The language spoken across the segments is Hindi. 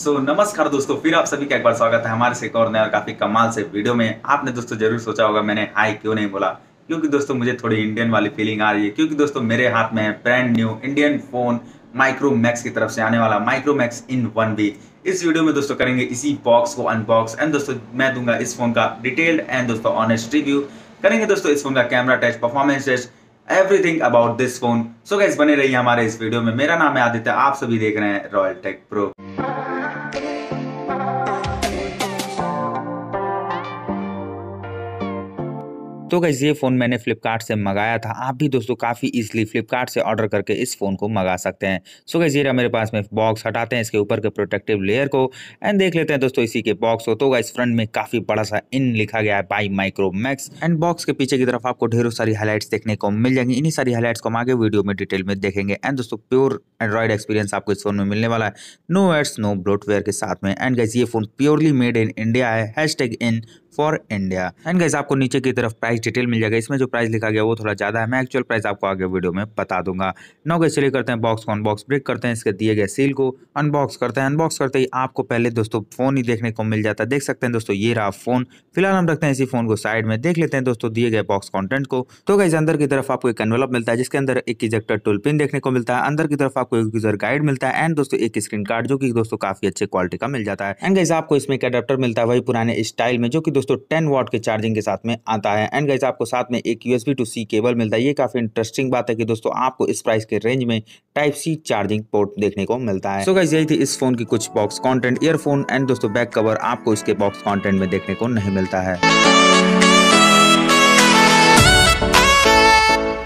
सो so, नमस्कार दोस्तों फिर आप सभी का एक बार स्वागत है हमारे से एक और नया काफी कमाल से वीडियो में आपने दोस्तों जरूर सोचा होगा मैंने हाई क्यों नहीं बोला क्योंकि दोस्तों मुझे थोड़ी इंडियन वाली फीलिंग आ रही है क्योंकि दोस्तों मेरे हाथ में brand new Indian phone Micromax की तरफ से आने वाला Micromax in one B इस वीडियो में दोस्तों करेंगे इसी बॉक्स को अनबॉक्स एंड दोस्तों मैं दूंगा इस फोन का डिटेल्ड एंड दोस्तों ऑनेस्ट रिव्यू करेंगे दोस्तों इस फोन का camera test performance test everything about this phone so guys बने रहिए हमारे इस वीडियो में मेरा नाम है आदित्य आप सभी देख रहे हैं रॉयल टेक प्रो तो गैस ये फ़ोन मैंने फ्लिपकार्ट से मंगाया था आप भी दोस्तों काफ़ी ईजिली फ्लिपकार्ट से ऑर्डर करके इस फ़ोन को मंगा सकते हैं सो गैस ये रहा मेरे पास में बॉक्स हटाते हैं इसके ऊपर के प्रोटेक्टिव लेयर को एंड देख लेते हैं दोस्तों इसी के बॉक्स हो तो गैस फ्रंट में काफ़ी बड़ा सा इन लिखा गया है by Micromax and box के पीछे की तरफ आपको ढेरों सारी हाईलाइट्स देखने को मिल जाएंगी इन्हीं सारी हाईलाइट्स को हम आगे वीडियो में डिटेल में देखेंगे एंड दोस्तों प्योर एंड्रॉइड एक्सपीरियंस आपको इस फोन में मिलने वाला है नो एड्स नो ब्लोटवेयर के साथ में एंड गैस ये phone purely made in India है hash in for India and guys आपको नीचे की तरफ प्राइस प्राइस डिटेल मिल जाएगा इसमें जो प्राइस लिखा गया वो थोड़ा ज़्यादा है मैं एक्चुअल प्राइस आपको आगे वीडियो में बता दूंगा नौ गए चले करते हैं बॉक्स को अनबॉक्स ब्रेक करते हैं इसके दिए गए सील को अनबॉक्स करते हैं अनबॉक्स करते ही आपको पहले दोस्तों फ़ोन ही देखने को मिल जाता है देख सकते हैं दोस्तों ये रहा फ़ोन फिलहाल हम रखते हैं इसी फोन को साइड में देख लेते हैं दोस्तों दिए गए बॉक्स कॉन्टेंट को तो गई अंदर की तरफ आपको एक एनवेलप मिलता है जिसके अंदर एक इजेक्टर टूल पिन देखने को मिलता है अंदर की तरफ आपको एक यूजर गाइड मिलता है एंड दोस्तों एक स्क्रीन कार्ड जो कि दोस्तों काफी अच्छे क्वालिटी का मिल जाता है एंड गैस आपको इसमें एक अडेप्टर मिलता है वही पुराने स्टाइल में जो कि दोस्तों टेन वॉट के चार्जिंग के साथ में आता है एंड गैस आपको साथ में एक यूएसबी टू सी केबल मिलता है ये काफी इंटरेस्टिंग बात है कि दोस्तों आपको इस प्राइस के रेंज में टाइप सी चार्जिंग पोर्ट देखने को मिलता है सो so गैस यही थी इस फोन की कुछ बॉक्स कॉन्टेंट ईयरफोन एंड दोस्तों बैक कवर आपको इसके बॉक्स कॉन्टेंट में देखने को नहीं मिलता मिलता है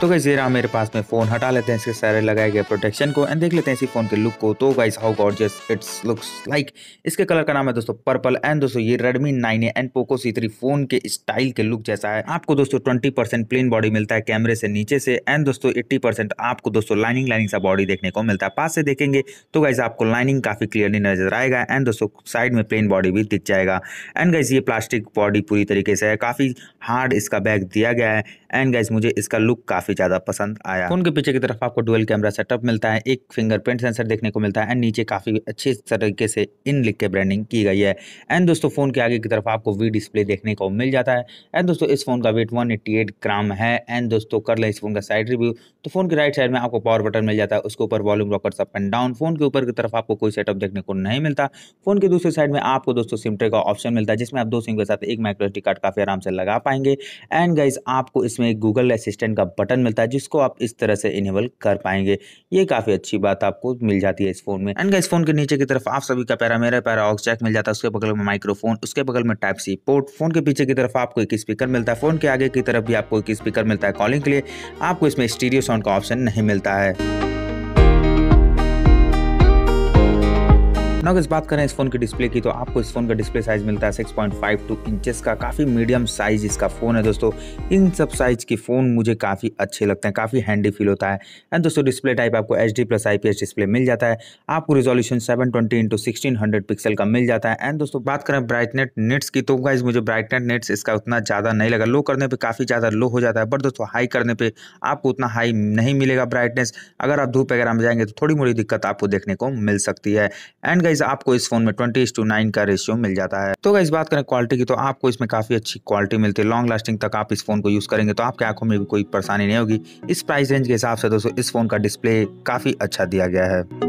तो गाइज ये रहा मेरे पास में फ़ोन हटा लेते हैं इसके सारे लगाए गए प्रोटेक्शन को एंड देख लेते हैं इसी फ़ोन के लुक को तो guys how gorgeous it's looks like इसके कलर का नाम है दोस्तों पर्पल एंड दोस्तों ये Redmi nine and Poco C three phone के स्टाइल के लुक जैसा है आपको दोस्तों ट्वेंटी परसेंट प्लेन बॉडी मिलता है कैमरे से नीचे से एंड दोस्तों एट्टी परसेंट आपको दोस्तों लाइनिंग लाइनिंग सा बॉडी देखने को मिलता है पास से देखेंगे तो गाइज आपको लाइनिंग काफ़ी क्लियरली नजर आएगा एंड दोस्तों साइड में प्लेन बॉडी भी दिख जाएगा एंड गाइज ये प्लास्टिक बॉडी पूरी तरीके से है काफ़ी हार्ड इसका बैग दिया गया है एंड गाइज मुझे इसका लुक काफ़ी काफ़ी ज़्यादा पसंद आया फोन के पीछे की तरफ आपको डुअल कैमरा सेटअप मिलता है एक फिंगरप्रिंट सेंसर देखने को मिलता है एंड नीचे काफ़ी अच्छे तरीके से इन लिख के ब्रांडिंग की गई है एंड दोस्तों फ़ोन के आगे की तरफ आपको वी डिस्प्ले देखने को मिल जाता है एंड दोस्तों इस फोन का वेट वन ग्राम है एंड दोस्तों कर लें इस फोन का साइड रिव्यू तो फोन के राइट साइड में आपको पावर बटन मिल जाता है उसके ऊपर volume rockers up and down phone के ऊपर की तरफ आपको कोई सेटअप देखने को नहीं मिलता फोन के दूसरे साइड में आपको दोस्तों सिमटे का ऑप्शन मिलता है जिसमें आप दो सिम के साथ एक माइक्रो कार्ड काफ़ी आराम से लगा पाएंगे एंड गाइज आपको इसमें गूगल असिस्टेंट का बटन बटन मिलता है जिसको आप इस तरह से इनेबल कर पाएंगे ये काफ़ी अच्छी बात आपको मिल जाती है इस फोन में एंड इस फोन के नीचे की तरफ आप सभी का पैरा मेरा पैरा ऑक्स जैक मिल जाता है उसके बगल में माइक्रोफोन उसके बगल में टाइप सी पोर्ट फोन के पीछे की तरफ आपको एक स्पीकर मिलता है फोन के आगे की तरफ भी आपको एक स्पीकर मिलता है कॉलिंग के लिए आपको इसमें स्टीरियो साउंड का ऑप्शन नहीं मिलता है ना अगर बात करें इस फोन के डिस्प्ले की तो आपको इस फोन का डिस्प्ले साइज मिलता है 6.52 इंचेस का काफ़ी मीडियम साइज इसका फ़ोन है दोस्तों इन सब साइज के फ़ोन मुझे काफ़ी अच्छे लगते हैं काफ़ी हैंडी फील होता है एंड दोस्तों डिस्प्ले टाइप आपको H D plus I P display मिल जाता है आपको resolution seven twenty into sixteen hundred pixel का मिल जाता है एंड दोस्तों बात करें ब्राइटनेट नेट्स की तो गाइज मुझे ब्राइटनेट नेट्स इसका उतना ज़्यादा नहीं लगा लो करने पर काफ़ी ज़्यादा लो हो जाता है बट दोस्तों हाई करने पर आपको उतना हाई नहीं मिलेगा ब्राइटनेस अगर आप धूप वगैरह में जाएंगे तो थोड़ी मोड़ी दिक्कत आपको देखने को मिल सकती है एंड गाइज गाइज आपको इस फोन में ट्वेंटी टू नाइन का रेशियो मिल जाता है तो गाइज बात करें क्वालिटी की तो आपको इसमें काफी अच्छी क्वालिटी मिलती है लॉन्ग लास्टिंग तक आप इस फोन को यूज करेंगे तो आपकी आंखों में भी कोई परेशानी नहीं होगी इस प्राइस रेंज के हिसाब से दोस्तों इस फोन का डिस्प्ले काफी अच्छा दिया गया है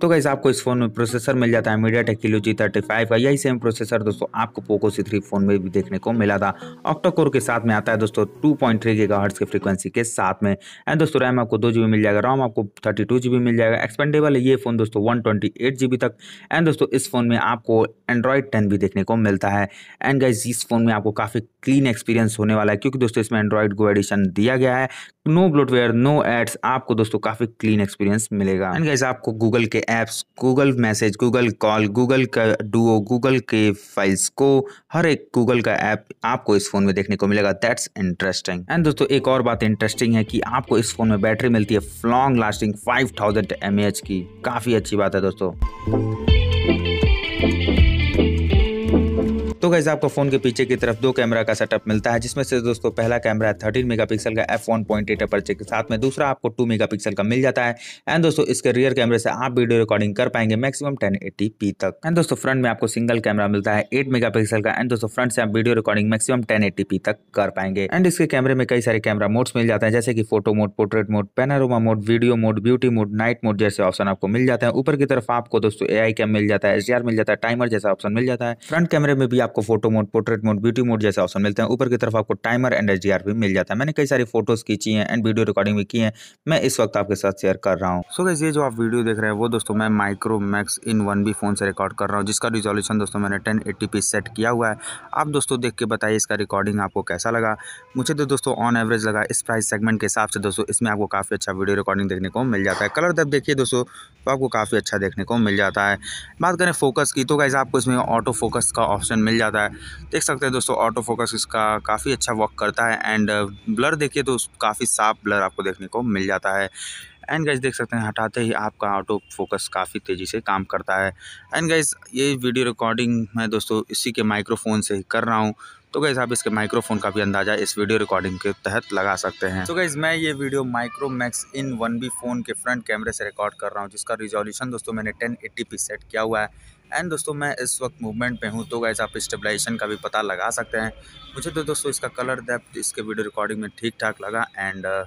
तो कैसे आपको इस फोन में प्रोसेसर मिल जाता है MediaTek Helio G thirty five का यही सेम प्रोसेसर दोस्तों आपको पोको सी थ्री फोन में भी देखने को मिला था ऑक्टो कोर के साथ में आता है दोस्तों two point three giga hertz के फ्रीक्वेंसी के साथ में एंड दोस्तों रैम आपको दो जीबी मिल जाएगा रोम आपको थर्टी टू जीबी मिल जाएगा एक्सपेंडेबल है ये फोन दोस्तों वन ट्वेंटी एट जीबी तक एंड दोस्तों इस फोन में आपको एंड्रॉयड टेन भी देखने को मिलता है एंड गाइज इस फोन में आपको काफ़ी क्लीन एक्सपीरियंस होने वाला है क्योंकि दोस्तों इसमें एंड्रॉयड गो एडिशन दिया गया है नो ब्लोटवेयर नो एड्स आपको दोस्तों काफ़ी क्लीन एक्सपीरियंस मिलेगा एंड गाइज आपको गूगल के apps Google message Google call Google का डुओ गूगल के फाइल्स को हर एक गूगल का ऐप आपको इस फोन में देखने को मिलेगा दैट्स इंटरेस्टिंग एंड दोस्तों एक और बात इंटरेस्टिंग है कि आपको इस फोन में बैटरी मिलती है लॉन्ग लास्टिंग फाइव थाउजेंड की काफी अच्छी बात है दोस्तों तो गैस आपको फोन के पीछे की तरफ दो कैमरा का सेटअप मिलता है जिसमें से दोस्तों पहला कैमरा है थर्टीन मेगा का F one point eight aperture के साथ में दूसरा आपको टू मेगा का मिल जाता है एंड दोस्तों इसके रियर कैमरे से आप वीडियो रिकॉर्डिंग कर पाएंगे मैक्सिमम टेन तक एंड दोस्तों फ्रंट में आपको सिंगल कैमरा मिलता है एट मेगा का एंड दोस्तों फ्रंट से आप वीडियो रिकॉर्डिंग मैक्सिमम टेन तक कर पाएंगे एंड इसके कैमरे में कई सारे कैमरा मोड्स मिल जाते हैं जैसे कि photo mode portrait mode panorama mode video mode beauty mode night mode जैसे ऑप्शन आपको मिल जाते हैं ऊपर की तरफ आपको दोस्तों ए आई कैम मिल जाता है एस मिल जाता है टाइमर जैसा ऑप्शन मिल जाता है फ्रंट कैमरे में भी आपको आपको photo mode portrait mode beauty mode जैसे ऑप्शन मिलते हैं ऊपर की तरफ आपको टाइमर एंड एच भी मिल जाता है मैंने कई सारी फोटोज खींची हैं एंड वीडियो रिकॉर्डिंग भी की है मैं इस वक्त आपके साथ शेयर कर रहा हूँ सो so, ये जो आप वीडियो देख रहे हैं वो दोस्तों मैं माइक्रो मैक्स इन वन भी फोन से रिकॉर्ड कर रहा हूँ जिसका रिजोल्यूशन दोस्तों मैंने टेन एट्टी सेट किया हुआ है आप दोस्तों देख के बताइए इसका रिकॉर्डिंग आपको कैसा लगा मुझे तो दोस्तों ऑन एवरेज लगा इस प्राइस सेगमेंट के हिसाब से दोस्तों इसमें आपको काफ़ी अच्छा वीडियो रिकॉर्डिंग देखने को मिल जाता है कलर जब देखिए दोस्तों तो आपको काफ़ी अच्छा देखने को मिल जाता है बात करें फोकस की तो कैसे आपको इसमें ऑटो फोकस का ऑप्शन मिल मिल जाता है देख सकते हैं दोस्तों ऑटो फोकस इसका काफ़ी अच्छा वर्क करता है एंड ब्लर uh, देखिए तो काफ़ी साफ ब्लर आपको देखने को मिल जाता है एंड गाइज देख सकते हैं हटाते ही आपका ऑटो फोकस काफ़ी तेज़ी से काम करता है एंड गाइज ये वीडियो रिकॉर्डिंग मैं दोस्तों इसी के माइक्रोफोन से ही कर रहा हूँ तो गाइज आप इसके माइक्रोफोन का भी अंदाज़ा इस वीडियो रिकॉर्डिंग के तहत लगा सकते हैं तो so गैज़ मैं ये video Micromax in one B phone के फ्रंट कैमरे से रिकॉर्ड कर रहा हूँ जिसका रिजोल्यूशन दोस्तों मैंने टेन सेट किया हुआ है एंड दोस्तों मैं इस वक्त मूवमेंट पे हूँ तो गैस आप स्टेबलाइजेशन का भी पता लगा सकते हैं मुझे तो दोस्तों इसका कलर डेप्थ इसके वीडियो रिकॉर्डिंग में ठीक ठाक लगा एंड uh,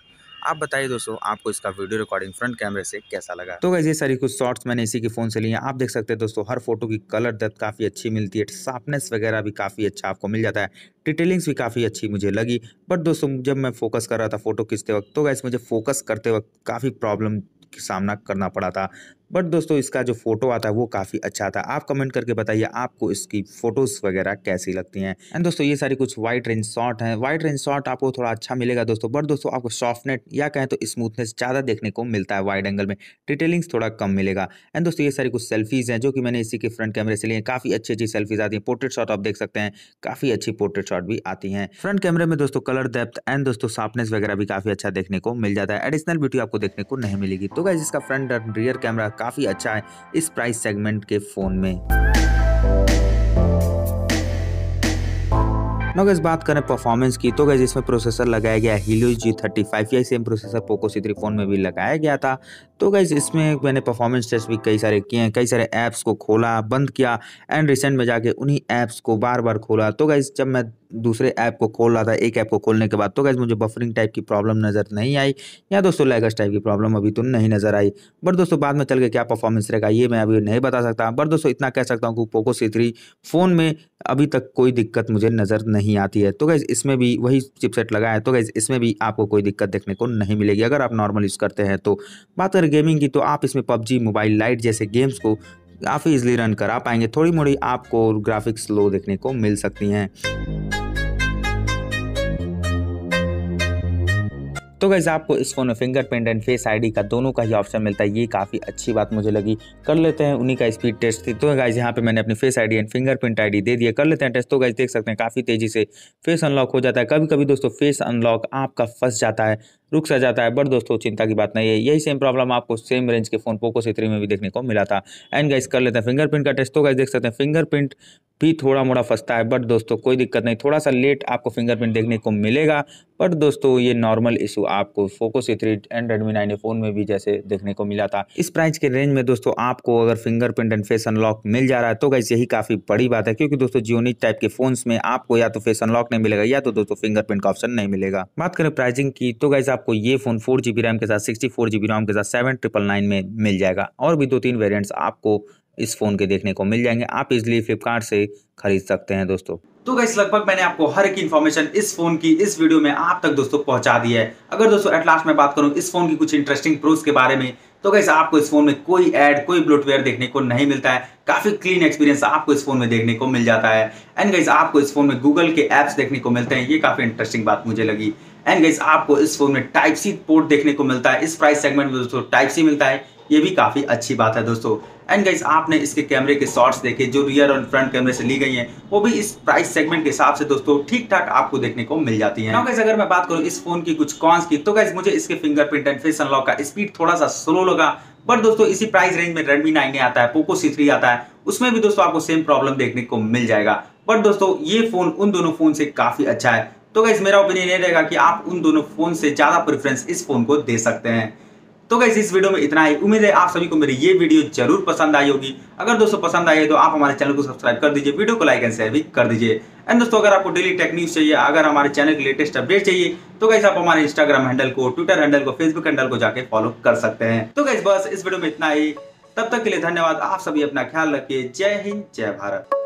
आप बताइए दोस्तों आपको इसका वीडियो रिकॉर्डिंग फ्रंट कैमरे से कैसा लगा तो गैस ये सारी कुछ शॉर्ट्स मैंने इसी के फोन से लिए आप देख सकते हैं दोस्तों हर फोटो की कलर डेप्थ काफ़ी अच्छी मिलती है शार्पनेस वगैरह भी काफ़ी अच्छा आपको मिल जाता है डिटेलिंग्स भी काफ़ी अच्छी मुझे लगी बट दोस्तों जब मैं फोकस कर रहा था फोटो खींचते वक्त तो गैस मुझे फोकस करते वक्त काफ़ी प्रॉब्लम सामना करना पड़ा था बट दोस्तों इसका जो फोटो आता है वो काफ़ी अच्छा था आप कमेंट करके बताइए आपको इसकी फोटोज़ वगैरह कैसी लगती हैं एंड दोस्तों ये सारी कुछ वाइट रेंज शॉट हैं वाइट रेंज शॉट आपको थोड़ा अच्छा मिलेगा दोस्तों बट दोस्तों आपको सॉफ्टनेट या कहें तो स्मूथनेस ज़्यादा देखने को मिलता है वाइड एंगल में डिटेलिंग्स थोड़ा कम मिलेगा एंड दोस्तों ये सारी कुछ सेल्फीज़ हैं जो कि मैंने इसी के फ्रंट कैमरे से लिए काफ़ी अच्छी अच्छी सेल्फीज़ आती है पोर्ट्रेट शॉट आप देख सकते हैं काफ़ी अच्छी पोर्ट्रेट शॉट भी आती हैं फ्रंट कैमरे में दोस्तों कलर डेप्थ एंड दोस्तों शार्पनेस वगैरह भी काफ़ी अच्छा देखने को मिल जाता है एडिशनल ब्यूटी आपको देखने को नहीं मिलेगी तो गाइज इसका फ्रंट एंड रियर कैमरा काफ़ी अच्छा है इस प्राइस सेगमेंट के फ़ोन में अगर इस बात करें परफॉर्मेंस की तो गैस इसमें प्रोसेसर लगाया गया हीलियो जी थर्टी फाइव या same processor Poco C three phone में भी लगाया गया था तो गैस इसमें मैंने परफॉर्मेंस टेस्ट भी कई सारे किए हैं कई सारे ऐप्स को खोला बंद किया एंड रिसेंट में जाके उन्हीं ऐप्स को बार बार खोला तो गैस जब मैं दूसरे ऐप को खोल रहा था एक ऐप को खोलने के बाद तो गैस मुझे बफरिंग टाइप की प्रॉब्लम नज़र नहीं आई या दोस्तों लैगस टाइप की प्रॉब्लम अभी तो नहीं नज़र आई बट दोस्तों बाद में चल के क्या परफॉर्मेंस रहेगा ये मैं अभी नहीं बता सकता बट दोस्तों इतना कह सकता हूँ कि पोको सी थ्री फ़ोन में अभी तक कोई दिक्कत मुझे नज़र नहीं आती है तो गैस इसमें भी वही चिपसेट लगा है तो गैज़ इसमें भी आपको कोई दिक्कत देखने को नहीं मिलेगी अगर आप नॉर्मल यूज़ करते हैं तो बात अगर गेमिंग की तो आप इसमें पबजी मोबाइल लाइट जैसे गेम्स को काफ़ी इजली रन करा पाएंगे थोड़ी मोड़ी आपको ग्राफिक्स लो देखने को मिल सकती हैं तो गैस आपको इस फ़ोन में फिंगरप्रिंट एंड फेस आईडी का दोनों का ही ऑप्शन मिलता है ये काफ़ी अच्छी बात मुझे लगी कर लेते हैं उन्हीं का स्पीड टेस्ट थी तो गाइज यहाँ पे मैंने अपनी face ID and fingerprint ID दे दिया कर लेते हैं टेस्ट तो गाइज देख सकते हैं काफ़ी तेज़ी से फेस अनलॉक हो जाता है कभी कभी दोस्तों फेस अनलॉक आपका फंस जाता है रुक सा जाता है बट दोस्तों चिंता की बात नहीं है यही सेम प्रॉब्लम आपको सेम रेंज के फोन पोको सी में भी देखने को मिला था एंड गाइस कर लेते हैं फिंगरप्रिंट का टेस्ट तो गाइस देख सकते हैं फिंगरप्रिंट भी थोड़ा मोड़ा फंसता है बट दोस्तों कोई दिक्कत नहीं थोड़ा सा लेट आपको फिंगरप्रिंट देखने को मिलेगा बट दोस्तों ये नॉर्मल इशू आपको Poco C three and Redmi nine phone में भी जैसे देखने को मिला था इस प्राइस के रेंज में दोस्तों आपको अगर फिंगरप्रिंट एंड फेस अनलॉक मिल जा रहा है तो गैस यही काफ़ी बड़ी बात है क्योंकि दोस्तों जियोनिक टाइप के फोन्स में आपको या तो फेस अनलॉक नहीं मिलेगा या तो दोस्तों फिंगरप्रिंट का ऑप्शन नहीं मिलेगा बात करें प्राइसिंग की तो गैस आप आपको ये फ़ोन फोर जी रैम के साथ सिक्सटी फोर जी रैम के साथ सेवन ट्रिपल नाइन में मिल जाएगा और भी दो तीन वेरियंट्स आपको इस फ़ोन के देखने को मिल जाएंगे आप इजिली फ्लिपकार्ट से खरीद सकते हैं दोस्तों तो गैस लगभग मैंने आपको हर एक इन्फॉर्मेशन इस फोन की इस वीडियो में आप तक दोस्तों पहुंचा दी है अगर दोस्तों एट लास्ट मैं बात करूं इस फोन की कुछ इंटरेस्टिंग प्रोस के बारे में तो गैस आपको इस फोन में कोई ऐड कोई ब्लूटवेयर देखने को नहीं मिलता है काफी क्लीन एक्सपीरियंस आपको इस फोन में देखने को मिल जाता है एंड गैस आपको इस फोन में गूगल के एप्स देखने को मिलते हैं ये काफी इंटरेस्टिंग बात मुझे लगी एंड गाइस आपको इस फोन में टाइप सी पोर्ट देखने को मिलता है इस प्राइस सेगमेंट में दोस्तों टाइप सी मिलता है ये भी काफ़ी अच्छी बात है दोस्तों एंड गाइस आपने इसके कैमरे के शॉट्स देखे जो रियर और फ्रंट कैमरे से ली गई हैं वो भी इस प्राइस सेगमेंट के हिसाब से दोस्तों ठीक ठाक आपको देखने को मिल जाती है गाइस अगर मैं बात करूँ इस फोन की कुछ कॉन्स की तो गाइस मुझे इसके फिंगरप्रिंट एंड फेस अनलॉक का स्पीड थोड़ा सा स्लो लगा बट दोस्तों इसी प्राइस रेंज में रेडमी नाइन आता है पोको सी आता है उसमें भी दोस्तों आपको सेम प्रॉब्लम देखने को मिल जाएगा बट दोस्तों ये फोन उन दोनों फोन से काफ़ी अच्छा है तो गाइज मेरा ओपिनियन ये रहेगा कि आप उन दोनों फ़ोन से ज़्यादा प्रेफरेंस इस फ़ोन को दे सकते हैं तो गैस इस वीडियो में इतना ही उम्मीद है आप सभी को मेरी ये वीडियो जरूर पसंद आई होगी अगर दोस्तों पसंद आई है तो आप हमारे चैनल को सब्सक्राइब कर दीजिए वीडियो को लाइक एंड शेयर भी कर दीजिए एंड दोस्तों अगर आपको डेली टेक न्यूज़ चाहिए अगर हमारे चैनल के लेटेस्ट अपडेट चाहिए तो गैस आप हमारे इंस्टाग्राम हैंडल को ट्विटर हैंडल को फेसबुक हैंडल को जाके फॉलो कर सकते हैं तो गैस बस इस वीडियो में इतना ही तब तक के लिए धन्यवाद आप सभी अपना ख्याल रखिए जय हिंद जय भारत